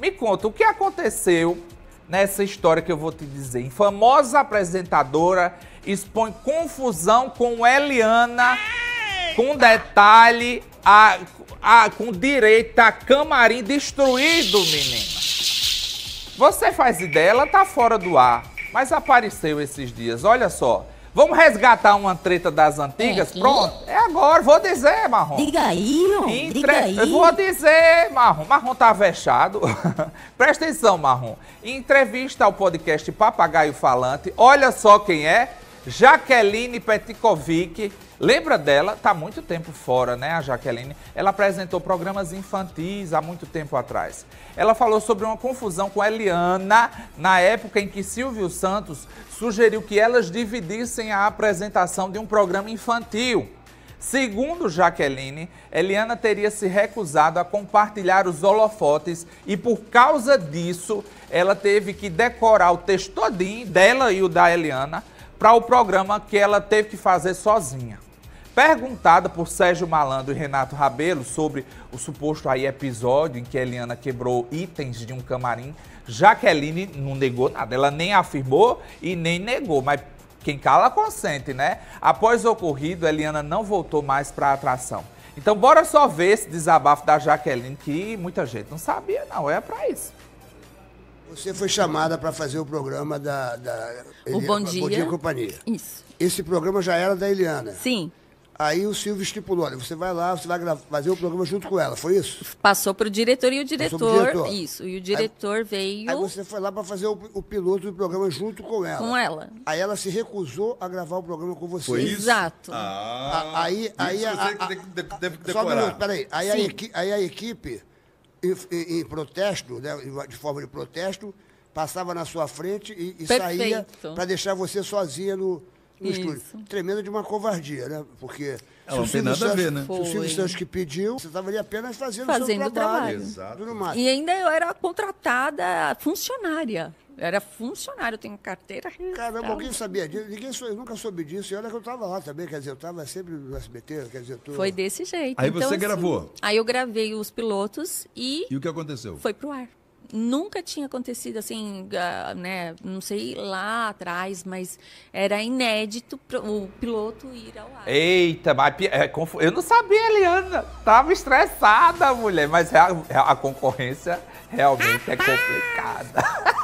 Me conta, o que aconteceu nessa história que eu vou te dizer? Famosa apresentadora expõe confusão com Eliana, com detalhe, a, a, com direito a camarim destruído, menina. Você faz ideia, ela tá fora do ar, mas apareceu esses dias. Olha só, Vamos resgatar uma treta das antigas? É Pronto, é agora, vou dizer, Marrom. Diga aí, homem. Entre... Diga aí. Eu vou dizer, Marrom. Marrom tá vexado. Presta atenção, Marrom. Em entrevista ao podcast Papagaio Falante, olha só quem é Jaqueline Petkovic, lembra dela? Está muito tempo fora, né, a Jaqueline? Ela apresentou programas infantis há muito tempo atrás. Ela falou sobre uma confusão com Eliana na época em que Silvio Santos sugeriu que elas dividissem a apresentação de um programa infantil. Segundo Jaqueline, Eliana teria se recusado a compartilhar os holofotes e por causa disso, ela teve que decorar o texto todinho dela e o da Eliana para o programa que ela teve que fazer sozinha. Perguntada por Sérgio Malandro e Renato Rabelo sobre o suposto aí episódio em que Eliana quebrou itens de um camarim, Jaqueline não negou nada. Ela nem afirmou e nem negou, mas quem cala consente, né? Após o ocorrido, Eliana não voltou mais para a atração. Então bora só ver esse desabafo da Jaqueline que muita gente não sabia não, é para isso. Você foi chamada para fazer o programa da, da o Bom Dia, Bom Dia Companhia. Isso. Esse programa já era da Eliana. Sim. Aí o Silvio estipulou, olha, você vai lá, você vai fazer o programa junto com ela, foi isso? Passou para o diretor e o diretor, diretor, Isso, e o diretor aí, veio. Aí você foi lá para fazer o, o, piloto do programa junto com ela. Com ela. Aí ela se recusou a gravar o programa com você. Foi isso? Exato. Ah, a, aí, aí, aí a, a, a, Só um minuto, peraí. Aí a, equi, aí a equipe em, em protesto, né, de forma de protesto, passava na sua frente e, e saía para deixar você sozinha no, no Isso. estúdio. Tremenda de uma covardia, né? Porque. Ela não tem nada a ver, né? Se o Silvio Santos que pediu, você estava ali apenas fazendo, fazendo o seu trabalho. trabalho. Exato. E ainda eu era contratada funcionária. era funcionário, eu tenho carteira. Caramba, alguém sabia disso? Ninguém, eu nunca soube disso. E olha que eu estava lá também, quer dizer, eu estava sempre no SBT, quer dizer, tudo. Foi desse jeito. Aí então, você assim, gravou? Aí eu gravei os pilotos e. E o que aconteceu? Foi pro ar nunca tinha acontecido assim, ah, né? Não sei lá atrás, mas era inédito o piloto ir ao ar. Eita, mas é, eu não sabia, Eliana. Tava estressada, mulher, mas a, a concorrência realmente é complicada.